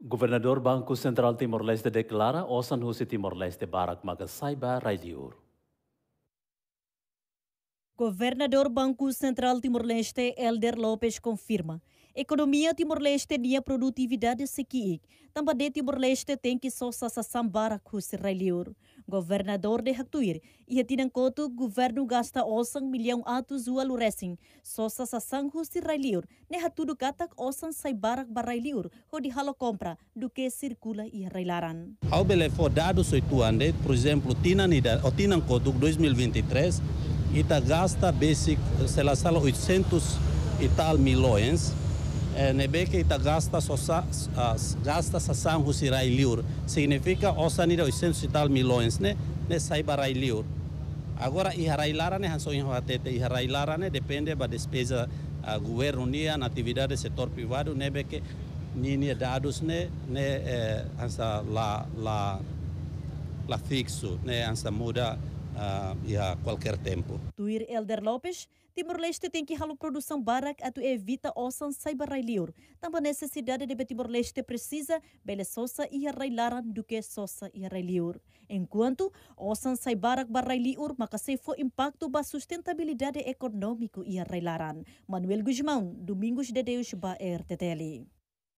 Guvernador Banco Central Timor-Leste declara o Sanhusi Timor-Leste barak maga saiba raidiur. Guvernador Banco Central Timor-Leste Elder Lopes confirma Economia Timor-Leste e a produtividade sequiik. Também Timor-Leste tem que só sambar com Israelior. Governador de Haktuir e Atinancoto, governo gasta 8 milhão atos o alurecin. Só sassang com Nem Neha tudo katak 8 saibarak ou de halo compra do que circula e railaran. Ao belefo dado 8 anos, por exemplo, Tinancoto 2023, Ita gasta basic, sei lá, 800 e tal milhões é, eh, nebeque está gasta só ah, sa, as gastas a sangue se railiur. Significa o sanir 800 e tal milhões, né? Né saiba railiur. Agora, e railara, né? Hanso em Hatete, e railara, né? Depende da despesa a ah, governo, né? Na atividade do setor privado, nebeque, nini dados, né? Né? Eh, hansa é, la, la, la fixo, né? Hansa muda. uh, e a qualquer tempo. Tuir Elder Lopes, Timor-Leste tem que ralar produção barak tu evita osan saiba railiur. Também necessidade de Timor-Leste precisa bele sosa e railaran do que sosa e railiur. Enquanto osan saibarak barrailiur makasefo impacto ba sustentabilidade econômico e railaran. Manuel Guzmão, Domingos de Deus ba RTTL.